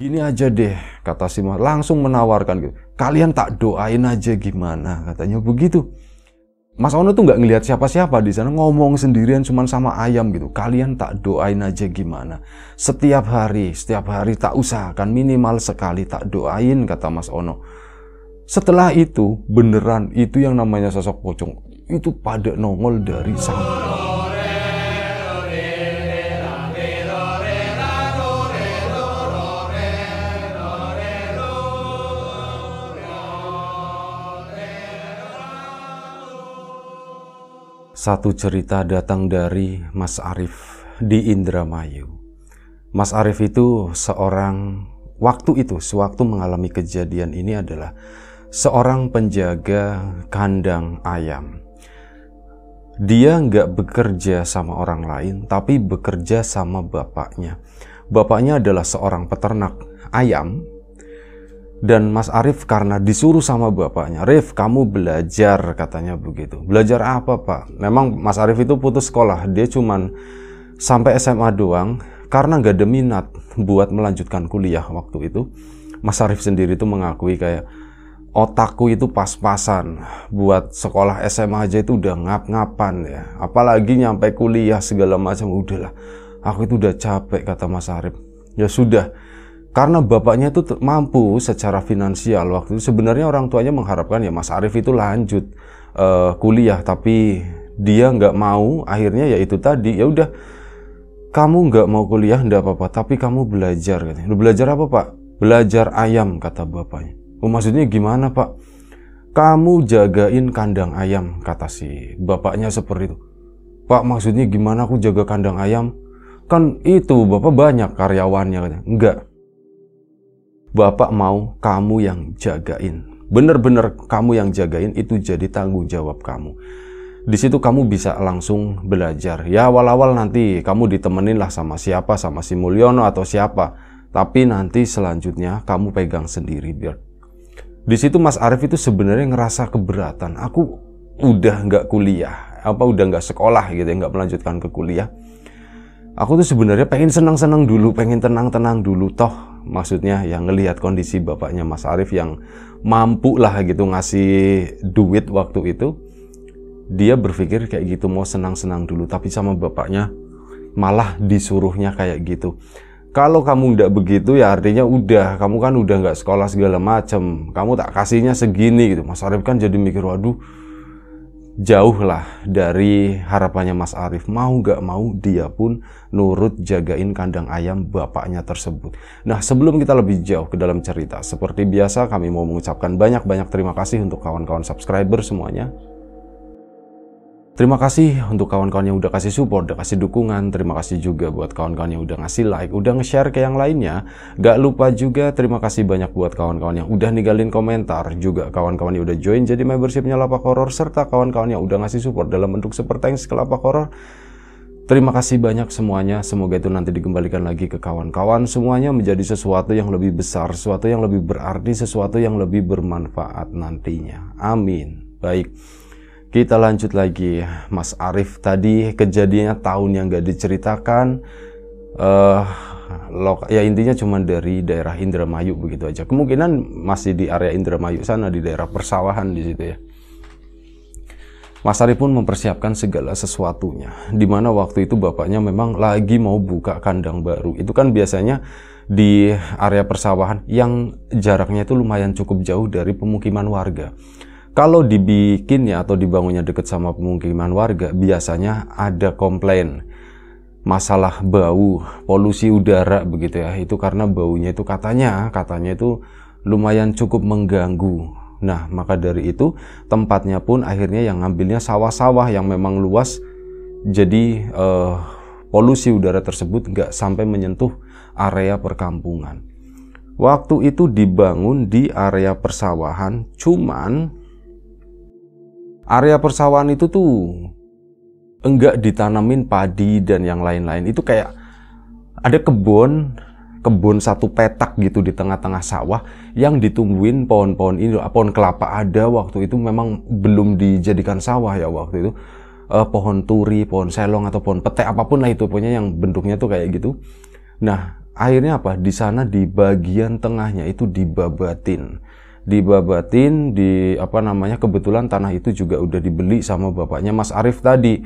Gini aja deh, kata si Mas. Langsung menawarkan gitu. Kalian tak doain aja gimana, katanya begitu. Mas Ono tuh nggak ngelihat siapa-siapa di sana ngomong sendirian cuman sama ayam gitu. Kalian tak doain aja gimana? Setiap hari, setiap hari tak usahakan minimal sekali tak doain kata Mas Ono. Setelah itu beneran itu yang namanya sosok pocong itu pada nongol dari samping. Satu cerita datang dari Mas Arif di Indramayu. Mas Arif itu seorang waktu itu sewaktu mengalami kejadian ini adalah seorang penjaga kandang ayam. Dia nggak bekerja sama orang lain, tapi bekerja sama bapaknya. Bapaknya adalah seorang peternak ayam dan Mas Arif karena disuruh sama bapaknya, Rif kamu belajar katanya begitu. Belajar apa pak? Memang Mas Arif itu putus sekolah, dia cuman sampai SMA doang karena nggak ada minat buat melanjutkan kuliah waktu itu. Mas Arif sendiri itu mengakui kayak otakku itu pas-pasan buat sekolah SMA aja itu udah ngap-ngapan ya apalagi nyampe kuliah segala macam udahlah aku itu udah capek kata Mas Arif ya sudah karena bapaknya itu mampu secara finansial waktu itu sebenarnya orang tuanya mengharapkan ya Mas Arif itu lanjut uh, kuliah tapi dia nggak mau akhirnya ya itu tadi ya udah kamu nggak mau kuliah ndak apa-apa tapi kamu belajar katanya belajar apa pak belajar ayam kata bapaknya oh, maksudnya gimana pak kamu jagain kandang ayam kata si bapaknya seperti itu pak maksudnya gimana aku jaga kandang ayam kan itu bapak banyak karyawannya katanya enggak Bapak mau kamu yang jagain. Bener-bener kamu yang jagain itu jadi tanggung jawab kamu. Di situ kamu bisa langsung belajar. Ya awal-awal nanti kamu ditemenin lah sama siapa, sama si Mulyono atau siapa. Tapi nanti selanjutnya kamu pegang sendiri biar. Di situ Mas Arief itu sebenarnya ngerasa keberatan. Aku udah nggak kuliah, apa udah nggak sekolah gitu, ya, nggak melanjutkan ke kuliah. Aku tuh sebenarnya pengen senang-senang dulu, pengen tenang-tenang dulu. Toh maksudnya yang ngelihat kondisi bapaknya Mas Arif yang mampu lah gitu ngasih duit waktu itu dia berpikir kayak gitu mau senang-senang dulu tapi sama bapaknya malah disuruhnya kayak gitu kalau kamu tidak begitu ya artinya udah kamu kan udah nggak sekolah segala macem kamu tak kasihnya segini gitu Mas Arif kan jadi mikir waduh jauhlah dari harapannya Mas Arif. Mau gak mau dia pun nurut jagain kandang ayam bapaknya tersebut. Nah sebelum kita lebih jauh ke dalam cerita, seperti biasa kami mau mengucapkan banyak-banyak terima kasih untuk kawan-kawan subscriber semuanya Terima kasih untuk kawan-kawan yang udah kasih support, udah kasih dukungan. Terima kasih juga buat kawan-kawan yang udah ngasih like, udah nge-share ke yang lainnya. Gak lupa juga terima kasih banyak buat kawan-kawan yang udah ninggalin komentar. Juga kawan-kawan yang udah join jadi membershipnya Lapak Horor. Serta kawan-kawan yang udah ngasih support dalam bentuk seperti yang ke Lapak Horor. Terima kasih banyak semuanya. Semoga itu nanti dikembalikan lagi ke kawan-kawan semuanya menjadi sesuatu yang lebih besar, sesuatu yang lebih berarti, sesuatu yang lebih bermanfaat nantinya. Amin. Baik. Kita lanjut lagi, Mas Arif tadi kejadiannya tahun yang gak diceritakan. Uh, loka, ya intinya cuma dari daerah Indramayu begitu aja. Kemungkinan masih di area Indramayu sana di daerah persawahan di situ ya. Mas Arif pun mempersiapkan segala sesuatunya, di mana waktu itu bapaknya memang lagi mau buka kandang baru. Itu kan biasanya di area persawahan yang jaraknya itu lumayan cukup jauh dari pemukiman warga. Kalau dibikinnya atau dibangunnya dekat sama pemukiman warga, biasanya ada komplain masalah bau, polusi udara begitu ya. Itu karena baunya itu katanya, katanya itu lumayan cukup mengganggu. Nah, maka dari itu tempatnya pun akhirnya yang ngambilnya sawah-sawah yang memang luas. Jadi eh, polusi udara tersebut nggak sampai menyentuh area perkampungan. Waktu itu dibangun di area persawahan, cuman area persawahan itu tuh enggak ditanamin padi dan yang lain-lain itu kayak ada kebun kebun satu petak gitu di tengah-tengah sawah yang ditumbuhin pohon-pohon ini pohon kelapa ada waktu itu memang belum dijadikan sawah ya waktu itu eh, pohon turi pohon selong atau pohon pete apapun lah itu punya yang bentuknya tuh kayak gitu nah akhirnya apa di sana di bagian tengahnya itu dibabatin dibabatin di apa namanya kebetulan tanah itu juga udah dibeli sama bapaknya Mas Arif tadi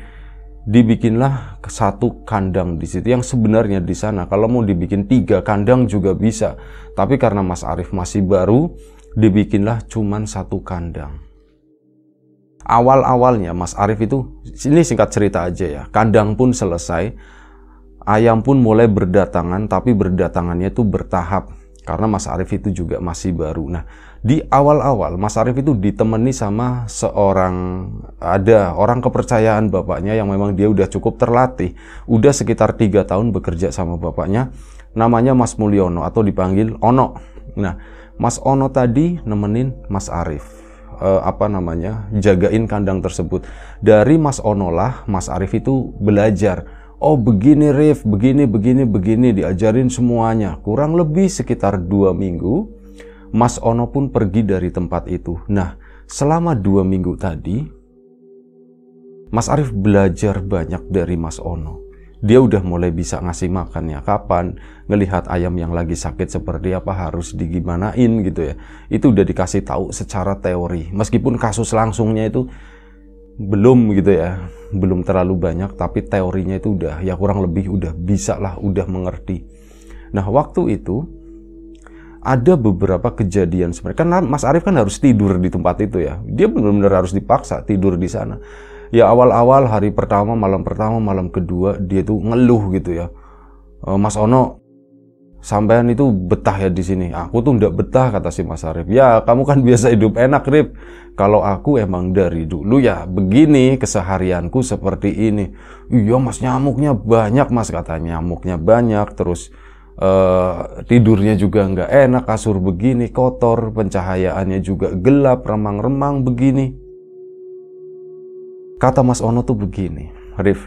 dibikinlah satu kandang di situ yang sebenarnya di sana kalau mau dibikin tiga kandang juga bisa tapi karena Mas Arif masih baru dibikinlah cuman satu kandang awal-awalnya Mas Arif itu ini singkat cerita aja ya kandang pun selesai ayam pun mulai berdatangan tapi berdatangannya itu bertahap karena Mas Arif itu juga masih baru nah di awal-awal Mas Arief itu ditemani sama seorang ada orang kepercayaan bapaknya yang memang dia udah cukup terlatih, udah sekitar tiga tahun bekerja sama bapaknya, namanya Mas Mulyono atau dipanggil Ono. Nah, Mas Ono tadi nemenin Mas Arief eh, apa namanya jagain kandang tersebut. Dari Mas Ono lah Mas Arief itu belajar oh begini Rif, begini, begini, begini, diajarin semuanya. Kurang lebih sekitar dua minggu, Mas Ono pun pergi dari tempat itu. Nah, selama dua minggu tadi, Mas Arief belajar banyak dari Mas Ono. Dia udah mulai bisa ngasih makannya kapan, ngelihat ayam yang lagi sakit seperti apa harus digimanain gitu ya. Itu udah dikasih tahu secara teori. Meskipun kasus langsungnya itu belum gitu ya, belum terlalu banyak, tapi teorinya itu udah ya kurang lebih udah bisa lah, udah mengerti. Nah waktu itu ada beberapa kejadian sebenarnya karena Mas Arief kan harus tidur di tempat itu ya dia benar-benar harus dipaksa tidur di sana ya awal-awal hari pertama malam pertama malam kedua dia tuh ngeluh gitu ya e, Mas Ono sampean itu betah ya di sini aku tuh ndak betah kata si Mas Arief ya kamu kan biasa hidup enak Rip kalau aku emang dari dulu ya begini keseharianku seperti ini iya mas nyamuknya banyak mas kata nyamuknya banyak terus Eh, tidurnya juga nggak enak, kasur begini kotor, pencahayaannya juga gelap, remang-remang begini. Kata Mas Ono tuh begini, Rif,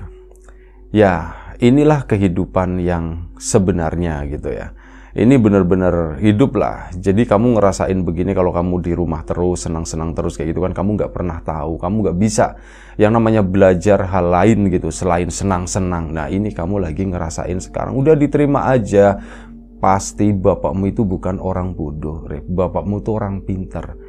ya inilah kehidupan yang sebenarnya gitu ya ini benar-benar hidup lah. Jadi kamu ngerasain begini kalau kamu di rumah terus senang-senang terus kayak gitu kan kamu nggak pernah tahu, kamu nggak bisa yang namanya belajar hal lain gitu selain senang-senang. Nah ini kamu lagi ngerasain sekarang. Udah diterima aja. Pasti bapakmu itu bukan orang bodoh, Rip. Bapakmu tuh orang pinter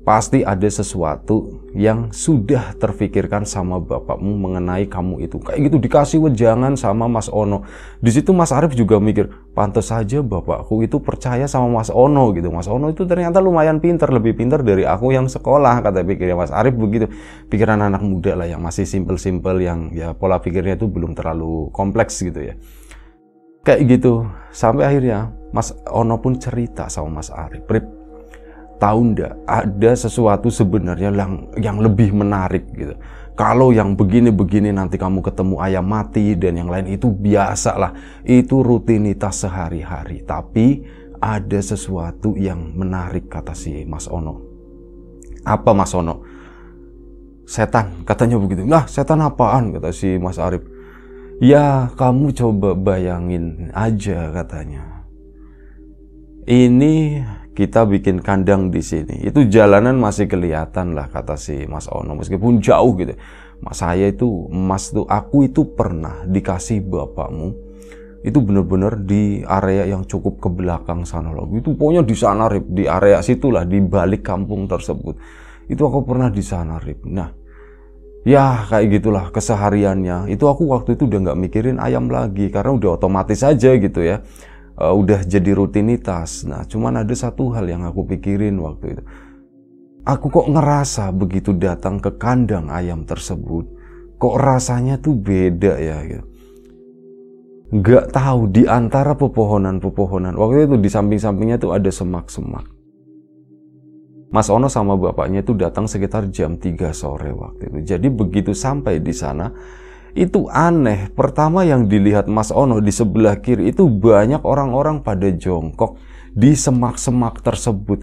pasti ada sesuatu yang sudah terfikirkan sama bapakmu mengenai kamu itu. Kayak gitu dikasih wejangan sama Mas Ono. Di situ Mas Arif juga mikir, pantas saja bapakku itu percaya sama Mas Ono gitu. Mas Ono itu ternyata lumayan pinter, lebih pinter dari aku yang sekolah kata pikirnya Mas Arif begitu. Pikiran anak muda lah yang masih simpel-simpel yang ya pola pikirnya itu belum terlalu kompleks gitu ya. Kayak gitu sampai akhirnya Mas Ono pun cerita sama Mas Arif tahu ndak ada sesuatu sebenarnya yang yang lebih menarik gitu. Kalau yang begini-begini nanti kamu ketemu ayam mati dan yang lain itu biasa lah. Itu rutinitas sehari-hari. Tapi ada sesuatu yang menarik kata si Mas Ono. Apa Mas Ono? Setan katanya begitu. Nah setan apaan kata si Mas Arif. Ya kamu coba bayangin aja katanya. Ini kita bikin kandang di sini. Itu jalanan masih kelihatan lah kata si Mas Ono meskipun jauh gitu. Mas saya itu, Mas tuh aku itu pernah dikasih bapakmu itu benar-benar di area yang cukup ke belakang sana loh. Itu pokoknya di sana Rip, di area situlah di balik kampung tersebut. Itu aku pernah di sana Rip. Nah, ya kayak gitulah kesehariannya. Itu aku waktu itu udah gak mikirin ayam lagi karena udah otomatis aja gitu ya uh, udah jadi rutinitas. Nah, cuman ada satu hal yang aku pikirin waktu itu. Aku kok ngerasa begitu datang ke kandang ayam tersebut, kok rasanya tuh beda ya gitu. Gak tahu di antara pepohonan-pepohonan. Waktu itu di samping-sampingnya tuh ada semak-semak. Mas Ono sama bapaknya itu datang sekitar jam 3 sore waktu itu. Jadi begitu sampai di sana, itu aneh. Pertama yang dilihat Mas Ono di sebelah kiri itu banyak orang-orang pada jongkok di semak-semak tersebut.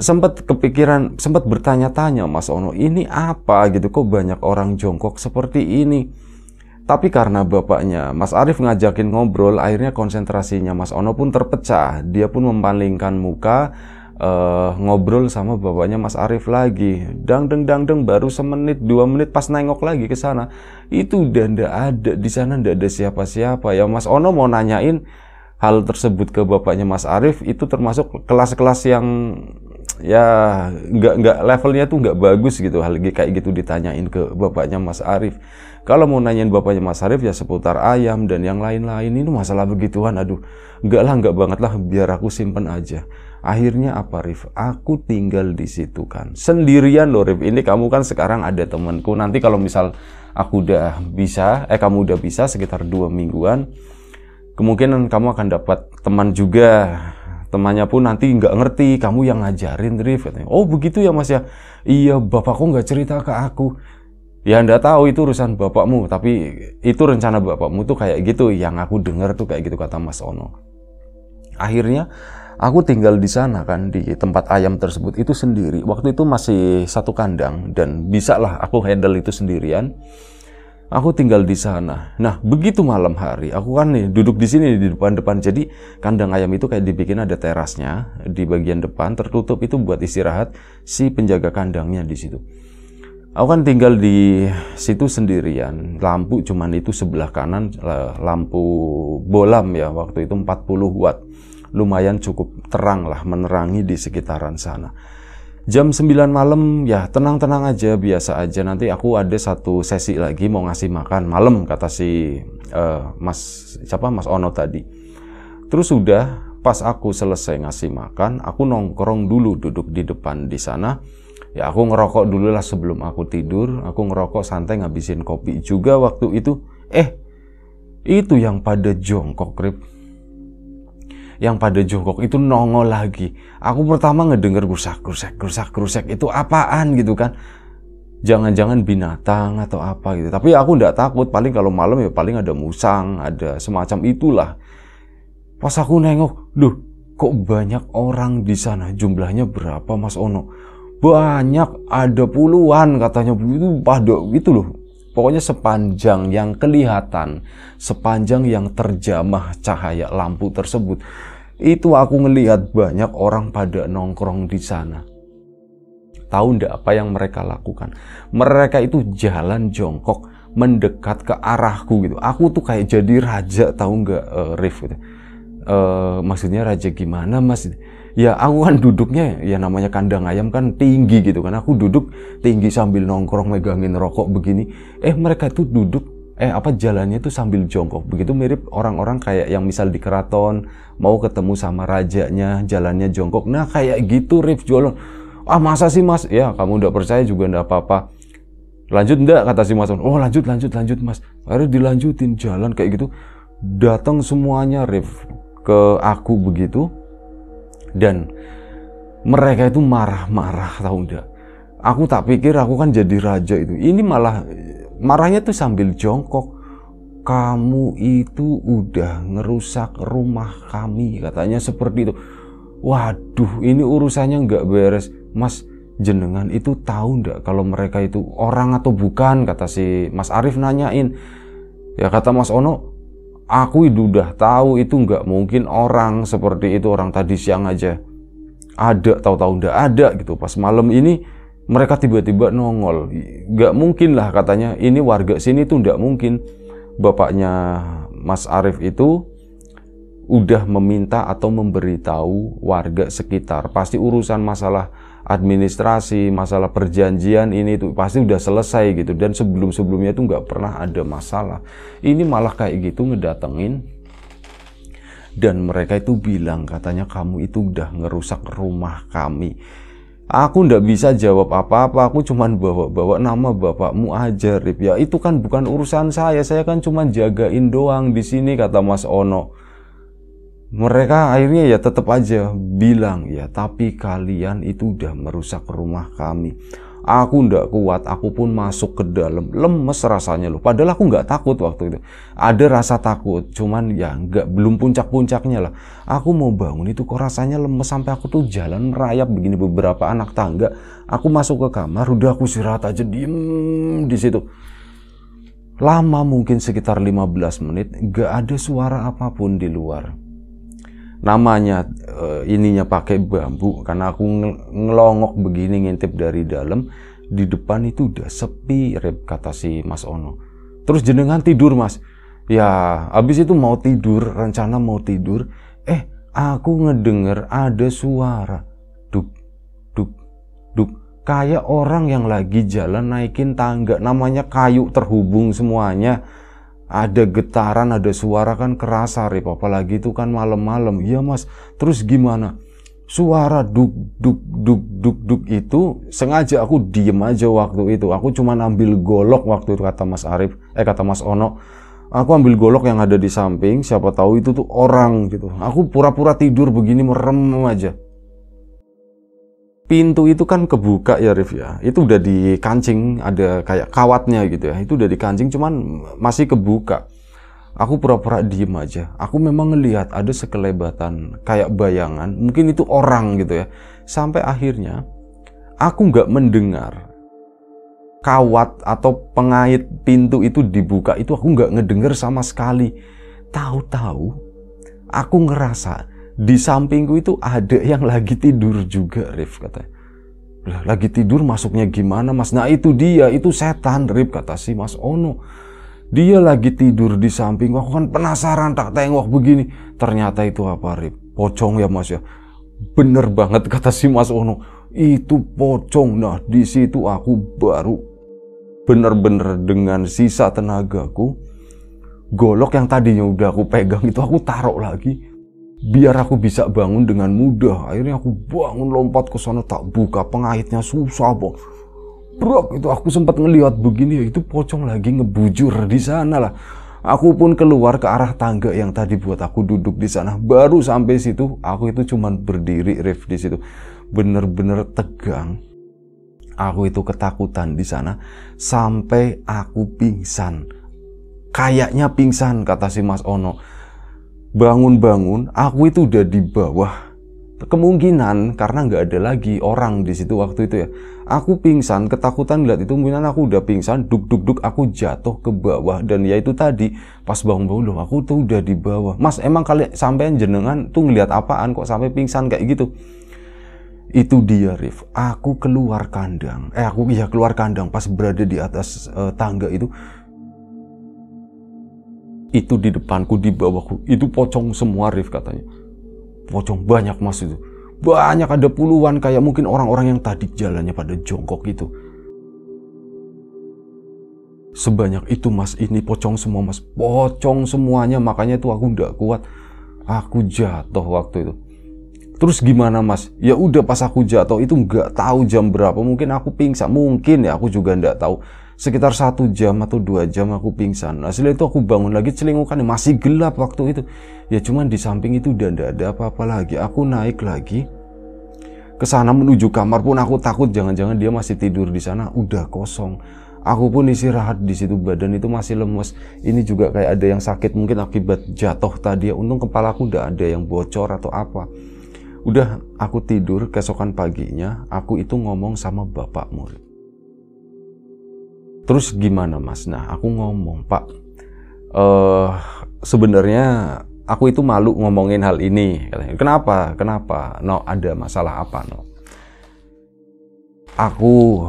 Sempat kepikiran, sempat bertanya-tanya Mas Ono, ini apa gitu kok banyak orang jongkok seperti ini? Tapi karena bapaknya, Mas Arif ngajakin ngobrol, akhirnya konsentrasinya Mas Ono pun terpecah. Dia pun memalingkan muka, uh, ngobrol sama bapaknya Mas Arif lagi. Dang deng dang deng baru semenit dua menit pas nengok lagi ke sana itu udah ndak ada di sana ndak ada siapa-siapa ya Mas Ono mau nanyain hal tersebut ke bapaknya Mas Arif itu termasuk kelas-kelas yang ya nggak nggak levelnya tuh nggak bagus gitu hal kayak gitu ditanyain ke bapaknya Mas Arif kalau mau nanyain bapaknya Mas Arif ya seputar ayam dan yang lain-lain ini masalah begituan aduh nggak lah nggak banget lah biar aku simpen aja Akhirnya apa Rif? Aku tinggal di situ kan. Sendirian loh Rif. Ini kamu kan sekarang ada temanku. Nanti kalau misal aku udah bisa, eh kamu udah bisa sekitar dua mingguan, kemungkinan kamu akan dapat teman juga. Temannya pun nanti nggak ngerti, kamu yang ngajarin Rif. Oh begitu ya mas ya? Iya bapakku nggak cerita ke aku. Ya anda tahu itu urusan bapakmu, tapi itu rencana bapakmu tuh kayak gitu. Yang aku dengar tuh kayak gitu kata Mas Ono. Akhirnya Aku tinggal di sana kan di tempat ayam tersebut itu sendiri. Waktu itu masih satu kandang dan bisa lah aku handle itu sendirian. Aku tinggal di sana. Nah begitu malam hari aku kan nih duduk di sini di depan depan. Jadi kandang ayam itu kayak dibikin ada terasnya di bagian depan tertutup itu buat istirahat si penjaga kandangnya di situ. Aku kan tinggal di situ sendirian. Lampu cuman itu sebelah kanan eh, lampu bolam ya waktu itu 40 watt lumayan cukup terang lah menerangi di sekitaran sana jam 9 malam ya tenang-tenang aja biasa aja nanti aku ada satu sesi lagi mau ngasih makan malam kata si uh, Mas siapa Mas Ono tadi. Terus sudah pas aku selesai ngasih makan, aku nongkrong dulu duduk di depan di sana. Ya aku ngerokok dulu lah sebelum aku tidur, aku ngerokok santai ngabisin kopi juga waktu itu. Eh, itu yang pada jongkok, Rip yang pada jongkok itu nongol lagi. Aku pertama ngedenger grusak, grusak, grusak, grusak itu apaan gitu kan. Jangan-jangan binatang atau apa gitu. Tapi aku nggak takut, paling kalau malam ya paling ada musang, ada semacam itulah. Pas aku nengok, duh kok banyak orang di sana, jumlahnya berapa Mas Ono? Banyak, ada puluhan katanya, begitu, pada gitu loh, Pokoknya sepanjang yang kelihatan, sepanjang yang terjamah cahaya lampu tersebut, itu aku ngelihat banyak orang pada nongkrong di sana. Tahu ndak apa yang mereka lakukan? Mereka itu jalan jongkok mendekat ke arahku gitu. Aku tuh kayak jadi raja tahu nggak uh, Rif gitu. Uh, maksudnya raja gimana mas? ya aku kan duduknya ya namanya kandang ayam kan tinggi gitu kan aku duduk tinggi sambil nongkrong megangin rokok begini eh mereka tuh duduk eh apa jalannya itu sambil jongkok begitu mirip orang-orang kayak yang misal di keraton mau ketemu sama rajanya jalannya jongkok nah kayak gitu Rif jualan ah masa sih mas ya kamu ndak percaya juga ndak apa-apa lanjut ndak kata si mas oh lanjut lanjut lanjut mas harus dilanjutin jalan kayak gitu datang semuanya Rif ke aku begitu dan mereka itu marah-marah tahu ndak aku tak pikir aku kan jadi raja itu ini malah Marahnya tuh sambil jongkok. Kamu itu udah ngerusak rumah kami, katanya seperti itu. Waduh, ini urusannya nggak beres. Mas, jenengan itu tahu ndak kalau mereka itu orang atau bukan, kata si Mas Arif nanyain. Ya kata Mas Ono, aku itu udah tahu itu nggak mungkin orang seperti itu orang tadi siang aja. Ada tahu-tahu ndak ada gitu. Pas malam ini mereka tiba-tiba nongol nggak mungkin lah katanya ini warga sini tuh nggak mungkin bapaknya Mas Arif itu udah meminta atau memberitahu warga sekitar pasti urusan masalah administrasi masalah perjanjian ini tuh pasti udah selesai gitu dan sebelum-sebelumnya tuh nggak pernah ada masalah ini malah kayak gitu ngedatengin dan mereka itu bilang katanya kamu itu udah ngerusak rumah kami Aku ndak bisa jawab apa-apa, aku cuman bawa-bawa nama bapakmu aja, Rip. Ya itu kan bukan urusan saya, saya kan cuman jagain doang di sini, kata Mas Ono. Mereka akhirnya ya tetap aja bilang, ya tapi kalian itu udah merusak rumah kami. Aku ndak kuat, aku pun masuk ke dalam. Lemes rasanya loh. Padahal aku nggak takut waktu itu. Ada rasa takut, cuman ya nggak belum puncak-puncaknya lah. Aku mau bangun itu kok rasanya lemes sampai aku tuh jalan merayap begini beberapa anak tangga. Aku masuk ke kamar, udah aku istirahat aja diem di situ. Lama mungkin sekitar 15 menit, nggak ada suara apapun di luar namanya uh, ininya pakai bambu karena aku ngelongok begini ngintip dari dalam di depan itu udah sepi rep kata si Mas Ono terus jenengan tidur Mas ya habis itu mau tidur rencana mau tidur eh aku ngedenger ada suara duk duk duk kayak orang yang lagi jalan naikin tangga namanya kayu terhubung semuanya ada getaran, ada suara kan kerasa Rip, apalagi itu kan malam-malam. Iya mas, terus gimana? Suara duk duk duk duk duk itu sengaja aku diem aja waktu itu. Aku cuma ambil golok waktu itu kata Mas Arif, eh kata Mas Ono. Aku ambil golok yang ada di samping, siapa tahu itu tuh orang gitu. Aku pura-pura tidur begini merem aja pintu itu kan kebuka ya Rif ya. Itu udah di kancing ada kayak kawatnya gitu ya. Itu udah di kancing cuman masih kebuka. Aku pura-pura diem aja. Aku memang ngelihat ada sekelebatan kayak bayangan, mungkin itu orang gitu ya. Sampai akhirnya aku nggak mendengar kawat atau pengait pintu itu dibuka itu aku nggak ngedengar sama sekali. Tahu-tahu aku ngerasa di sampingku itu ada yang lagi tidur juga Rif katanya lagi tidur masuknya gimana mas nah itu dia itu setan Rif kata si mas Ono dia lagi tidur di samping aku kan penasaran tak tengok begini ternyata itu apa Rif pocong ya mas ya bener banget kata si mas Ono itu pocong nah di situ aku baru bener-bener dengan sisa tenagaku golok yang tadinya udah aku pegang itu aku taruh lagi biar aku bisa bangun dengan mudah. Akhirnya aku bangun lompat ke sana tak buka, pengaitnya susah bro bro itu aku sempat ngelihat begini ya, itu pocong lagi ngebujur di sana lah. Aku pun keluar ke arah tangga yang tadi buat aku duduk di sana. Baru sampai situ aku itu cuman berdiri Rif di situ. Bener-bener tegang. Aku itu ketakutan di sana sampai aku pingsan. Kayaknya pingsan kata si Mas Ono bangun-bangun aku itu udah di bawah kemungkinan karena nggak ada lagi orang di situ waktu itu ya aku pingsan ketakutan lihat itu kemungkinan aku udah pingsan duk duk duk aku jatuh ke bawah dan ya itu tadi pas bangun bangun loh aku tuh udah di bawah mas emang kalian sampai jenengan tuh ngelihat apaan kok sampai pingsan kayak gitu itu dia Rif aku keluar kandang eh aku ya keluar kandang pas berada di atas uh, tangga itu itu di depanku, di bawahku, itu pocong semua Rif katanya. Pocong banyak mas itu. Banyak ada puluhan kayak mungkin orang-orang yang tadi jalannya pada jongkok itu Sebanyak itu mas ini pocong semua mas. Pocong semuanya makanya itu aku ndak kuat. Aku jatuh waktu itu. Terus gimana mas? Ya udah pas aku jatuh itu nggak tahu jam berapa. Mungkin aku pingsan, mungkin ya aku juga nggak tahu sekitar satu jam atau dua jam aku pingsan. nah, setelah itu aku bangun lagi celingukan masih gelap waktu itu. Ya cuman di samping itu udah tidak ada apa-apa lagi. Aku naik lagi ke sana menuju kamar pun aku takut jangan-jangan dia masih tidur di sana udah kosong. Aku pun istirahat di situ badan itu masih lemes. Ini juga kayak ada yang sakit mungkin akibat jatuh tadi. Untung kepala aku udah ada yang bocor atau apa. Udah aku tidur keesokan paginya aku itu ngomong sama bapak murid. Terus gimana Mas? Nah, aku ngomong, Pak, uh, sebenarnya aku itu malu ngomongin hal ini. Kenapa? Kenapa? No, ada masalah apa? No. Aku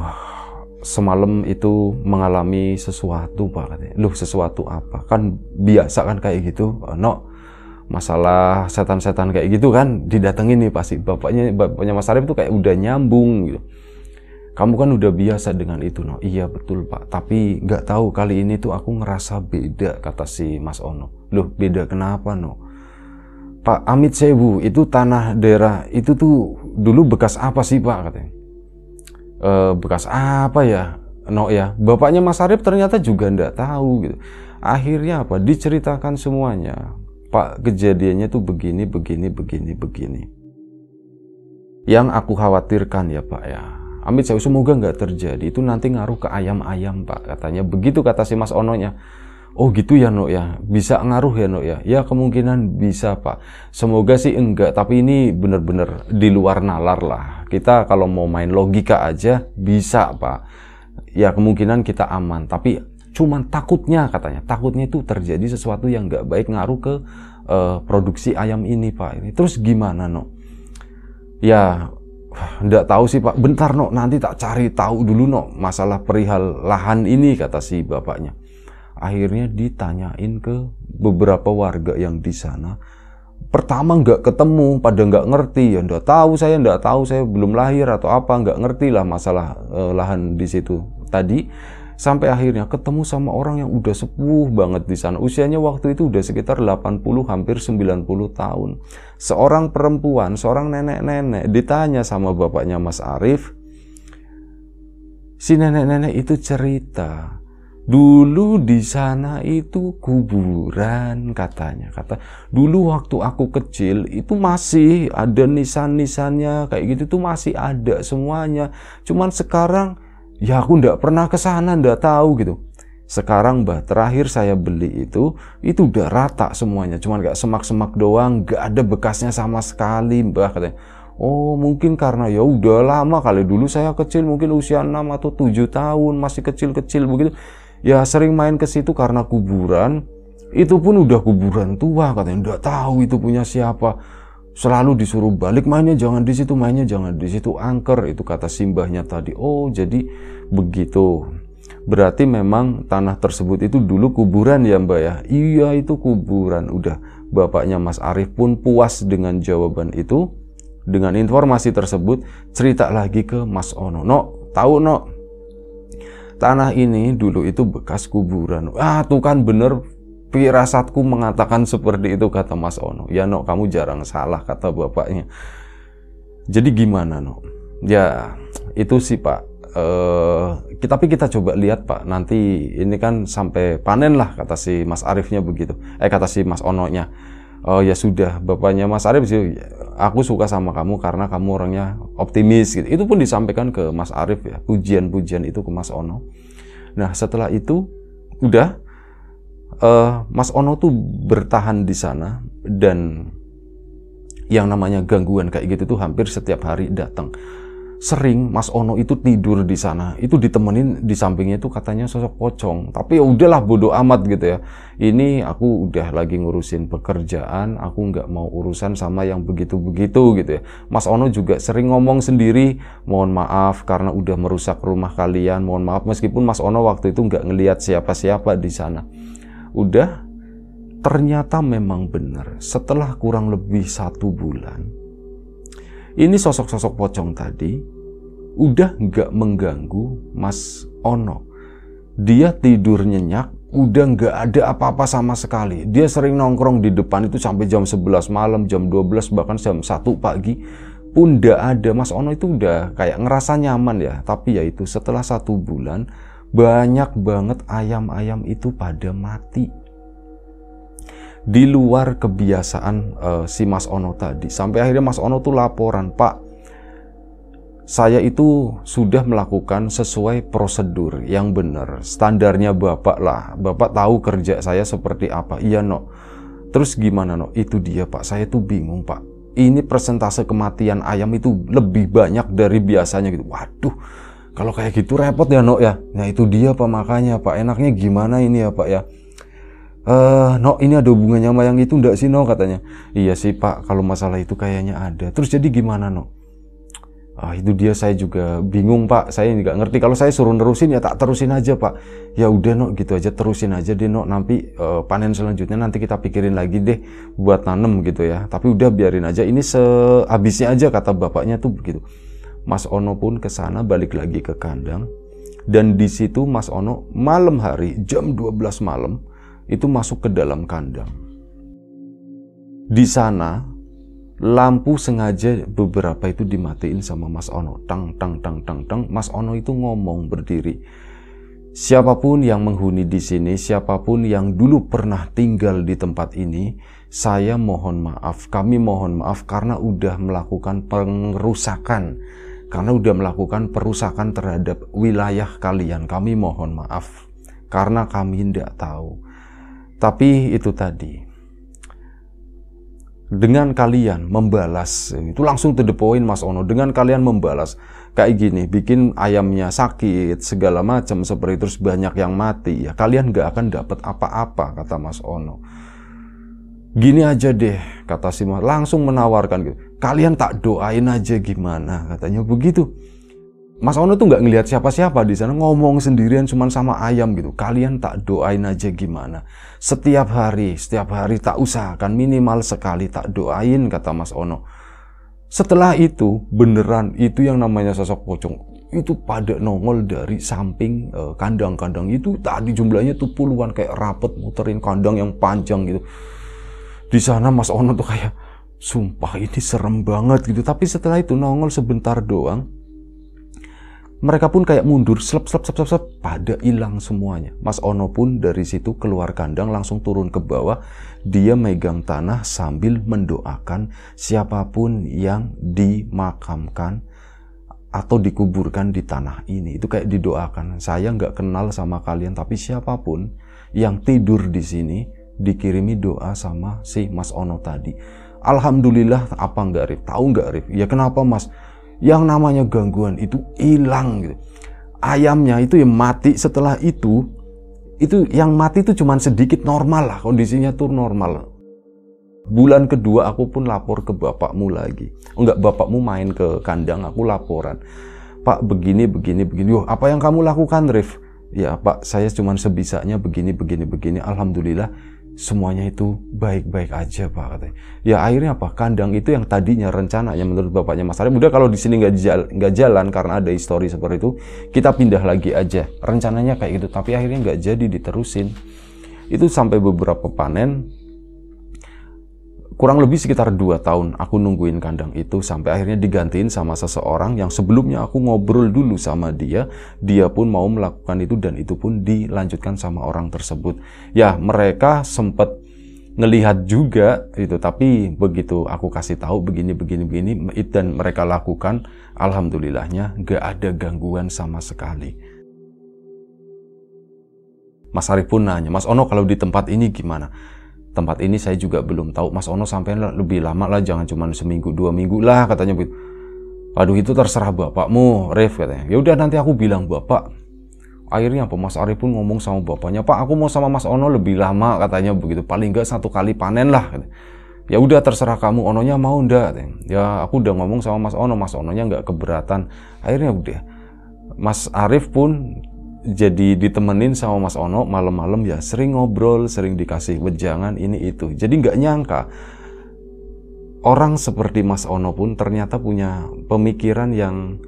semalam itu mengalami sesuatu, Pak. Katanya. Loh, sesuatu apa? Kan biasa kan kayak gitu. No, masalah setan-setan kayak gitu kan didatengin nih pasti bapaknya bapaknya Mas Arif tuh kayak udah nyambung gitu kamu kan udah biasa dengan itu no iya betul pak tapi nggak tahu kali ini tuh aku ngerasa beda kata si mas ono loh beda kenapa no pak amit sewu itu tanah daerah itu tuh dulu bekas apa sih pak katanya e, bekas apa ya no ya bapaknya mas Arif ternyata juga nggak tahu gitu akhirnya apa diceritakan semuanya pak kejadiannya tuh begini begini begini begini yang aku khawatirkan ya pak ya Amit saya semoga nggak terjadi. Itu nanti ngaruh ke ayam-ayam pak katanya. Begitu kata si Mas Ononya. Oh gitu ya Nok ya, bisa ngaruh ya Nok ya? Ya kemungkinan bisa Pak. Semoga sih enggak, tapi ini bener-bener di luar nalar lah. Kita kalau mau main logika aja bisa Pak. Ya kemungkinan kita aman, tapi cuman takutnya katanya, takutnya itu terjadi sesuatu yang nggak baik ngaruh ke uh, produksi ayam ini Pak. Ini terus gimana Nok? Ya ndak tahu sih pak, bentar no, nanti tak cari tahu dulu no, masalah perihal lahan ini kata si bapaknya. Akhirnya ditanyain ke beberapa warga yang di sana. Pertama nggak ketemu, pada nggak ngerti ya, ndak tahu saya, ndak tahu saya belum lahir atau apa, nggak ngerti lah masalah eh, lahan di situ tadi sampai akhirnya ketemu sama orang yang udah sepuh banget di sana. Usianya waktu itu udah sekitar 80 hampir 90 tahun. Seorang perempuan, seorang nenek-nenek ditanya sama bapaknya Mas Arif. Si nenek-nenek itu cerita, dulu di sana itu kuburan katanya kata dulu waktu aku kecil itu masih ada nisan-nisannya kayak gitu tuh masih ada semuanya cuman sekarang Ya aku ndak pernah ke sana, ndak tahu gitu. Sekarang bah terakhir saya beli itu, itu udah rata semuanya, cuman gak semak-semak doang, gak ada bekasnya sama sekali mbah katanya. Oh mungkin karena ya udah lama kali dulu saya kecil mungkin usia 6 atau 7 tahun masih kecil-kecil begitu ya sering main ke situ karena kuburan itu pun udah kuburan tua katanya Ndak tahu itu punya siapa selalu disuruh balik mainnya jangan di situ mainnya jangan di situ angker itu kata simbahnya tadi oh jadi begitu berarti memang tanah tersebut itu dulu kuburan ya mbak ya iya itu kuburan udah bapaknya Mas Arief pun puas dengan jawaban itu dengan informasi tersebut cerita lagi ke Mas Ono no tahu no tanah ini dulu itu bekas kuburan ah tuh kan bener Pirasatku mengatakan seperti itu kata Mas Ono. Ya Nok, kamu jarang salah kata bapaknya. Jadi gimana Nok? Ya itu sih Pak. Eh, tapi kita coba lihat Pak. Nanti ini kan sampai panen lah kata si Mas Arifnya begitu. Eh kata si Mas Ononya. Oh ya sudah, bapaknya Mas Arif sih, aku suka sama kamu karena kamu orangnya optimis gitu. Itu pun disampaikan ke Mas Arif ya, pujian-pujian itu ke Mas Ono. Nah setelah itu udah uh, Mas Ono tuh bertahan di sana dan yang namanya gangguan kayak gitu tuh hampir setiap hari datang. Sering Mas Ono itu tidur di sana, itu ditemenin di sampingnya itu katanya sosok pocong. Tapi ya udahlah bodoh amat gitu ya. Ini aku udah lagi ngurusin pekerjaan, aku nggak mau urusan sama yang begitu-begitu gitu ya. Mas Ono juga sering ngomong sendiri, mohon maaf karena udah merusak rumah kalian, mohon maaf meskipun Mas Ono waktu itu nggak ngelihat siapa-siapa di sana udah ternyata memang benar setelah kurang lebih satu bulan ini sosok-sosok pocong tadi udah nggak mengganggu Mas Ono dia tidur nyenyak udah nggak ada apa-apa sama sekali dia sering nongkrong di depan itu sampai jam 11 malam jam 12 bahkan jam 1 pagi pun nggak ada Mas Ono itu udah kayak ngerasa nyaman ya tapi yaitu setelah satu bulan banyak banget ayam-ayam itu pada mati di luar kebiasaan uh, si Mas Ono tadi. Sampai akhirnya Mas Ono tuh laporan, Pak, saya itu sudah melakukan sesuai prosedur yang benar, standarnya Bapak lah. Bapak tahu kerja saya seperti apa. Iya, no. Terus gimana, no? Itu dia, Pak. Saya tuh bingung, Pak. Ini persentase kematian ayam itu lebih banyak dari biasanya gitu. Waduh, kalau kayak gitu repot ya Nok ya. Nah itu dia Pak makanya Pak enaknya gimana ini ya Pak ya. Eh Nok ini ada hubungannya sama yang itu ndak sih Nok katanya. Iya sih Pak kalau masalah itu kayaknya ada. Terus jadi gimana Nok? Ah, itu dia saya juga bingung pak, saya nggak ngerti. Kalau saya suruh nerusin ya tak terusin aja pak. Ya udah nok gitu aja terusin aja deh nok. Nanti uh, panen selanjutnya nanti kita pikirin lagi deh buat nanem gitu ya. Tapi udah biarin aja. Ini sehabisnya aja kata bapaknya tuh begitu. Mas Ono pun ke sana balik lagi ke kandang dan di situ Mas Ono malam hari jam 12 malam itu masuk ke dalam kandang. Di sana lampu sengaja beberapa itu dimatiin sama Mas Ono. Tang tang tang tang tang. Mas Ono itu ngomong berdiri. Siapapun yang menghuni di sini, siapapun yang dulu pernah tinggal di tempat ini, saya mohon maaf, kami mohon maaf karena udah melakukan pengerusakan karena sudah melakukan perusakan terhadap wilayah kalian. Kami mohon maaf karena kami tidak tahu. Tapi itu tadi, dengan kalian membalas, itu langsung to the point Mas Ono, dengan kalian membalas, kayak gini, bikin ayamnya sakit, segala macam seperti terus banyak yang mati, ya kalian nggak akan dapat apa-apa, kata Mas Ono. Gini aja deh, kata si Mas. Langsung menawarkan gitu. Kalian tak doain aja gimana, katanya begitu. Mas Ono tuh nggak ngelihat siapa-siapa di sana ngomong sendirian cuman sama ayam gitu. Kalian tak doain aja gimana? Setiap hari, setiap hari tak usahakan minimal sekali tak doain kata Mas Ono. Setelah itu beneran itu yang namanya sosok pocong itu pada nongol dari samping eh, kandang-kandang itu tadi jumlahnya tuh puluhan kayak rapet muterin kandang yang panjang gitu di sana Mas Ono tuh kayak sumpah ini serem banget gitu tapi setelah itu nongol sebentar doang mereka pun kayak mundur slep slep slep slep, pada hilang semuanya Mas Ono pun dari situ keluar kandang langsung turun ke bawah dia megang tanah sambil mendoakan siapapun yang dimakamkan atau dikuburkan di tanah ini itu kayak didoakan saya nggak kenal sama kalian tapi siapapun yang tidur di sini dikirimi doa sama si Mas Ono tadi. Alhamdulillah apa enggak Rif? Tahu enggak Rif? Ya kenapa Mas? Yang namanya gangguan itu hilang gitu. Ayamnya itu yang mati setelah itu itu yang mati itu cuman sedikit normal lah kondisinya tuh normal. Bulan kedua aku pun lapor ke bapakmu lagi. Enggak bapakmu main ke kandang aku laporan. Pak begini begini begini. Yo, apa yang kamu lakukan Rif? Ya Pak, saya cuman sebisanya begini begini begini. Alhamdulillah semuanya itu baik-baik aja pak katanya. Ya akhirnya apa? Kandang itu yang tadinya rencananya menurut bapaknya Mas Arif, udah kalau di sini nggak jalan, nggak jalan karena ada histori seperti itu, kita pindah lagi aja. Rencananya kayak gitu, tapi akhirnya nggak jadi diterusin. Itu sampai beberapa panen kurang lebih sekitar 2 tahun aku nungguin kandang itu sampai akhirnya digantiin sama seseorang yang sebelumnya aku ngobrol dulu sama dia dia pun mau melakukan itu dan itu pun dilanjutkan sama orang tersebut ya mereka sempat ngelihat juga itu tapi begitu aku kasih tahu begini begini begini dan mereka lakukan alhamdulillahnya gak ada gangguan sama sekali Mas Arif pun nanya, Mas Ono kalau di tempat ini gimana? tempat ini saya juga belum tahu Mas Ono sampai lebih lama lah jangan cuma seminggu dua minggu lah katanya begitu aduh itu terserah bapakmu Rev katanya ya udah nanti aku bilang bapak akhirnya apa Mas Arif pun ngomong sama bapaknya Pak aku mau sama Mas Ono lebih lama katanya begitu paling enggak satu kali panen lah ya udah terserah kamu Ononya mau ndak ya aku udah ngomong sama Mas Ono Mas Ononya nggak keberatan akhirnya udah Mas Arif pun jadi ditemenin sama Mas Ono malam-malam ya sering ngobrol, sering dikasih wejangan ini itu. Jadi nggak nyangka orang seperti Mas Ono pun ternyata punya pemikiran yang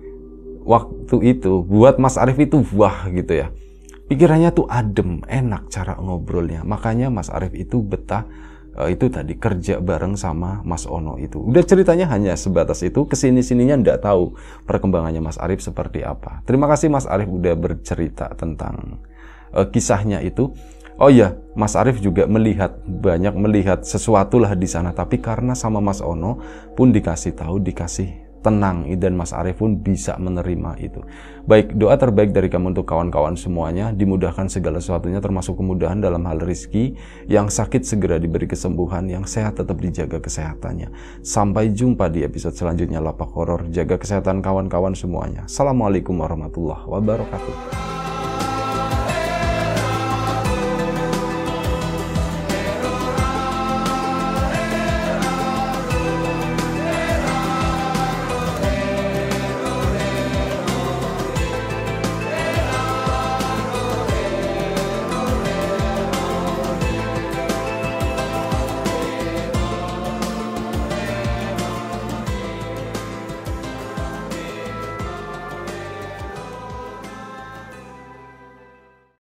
waktu itu buat Mas Arief itu wah gitu ya. Pikirannya tuh adem, enak cara ngobrolnya. Makanya Mas Arief itu betah uh, itu tadi kerja bareng sama Mas Ono itu. Udah ceritanya hanya sebatas itu, kesini-sininya ndak tahu perkembangannya Mas Arif seperti apa. Terima kasih Mas Arif udah bercerita tentang uh, kisahnya itu. Oh iya, Mas Arif juga melihat banyak melihat sesuatu lah di sana, tapi karena sama Mas Ono pun dikasih tahu, dikasih tenang dan Mas Arief pun bisa menerima itu. Baik, doa terbaik dari kamu untuk kawan-kawan semuanya, dimudahkan segala sesuatunya termasuk kemudahan dalam hal rizki, yang sakit segera diberi kesembuhan, yang sehat tetap dijaga kesehatannya. Sampai jumpa di episode selanjutnya Lapak Horor, jaga kesehatan kawan-kawan semuanya. Assalamualaikum warahmatullahi wabarakatuh.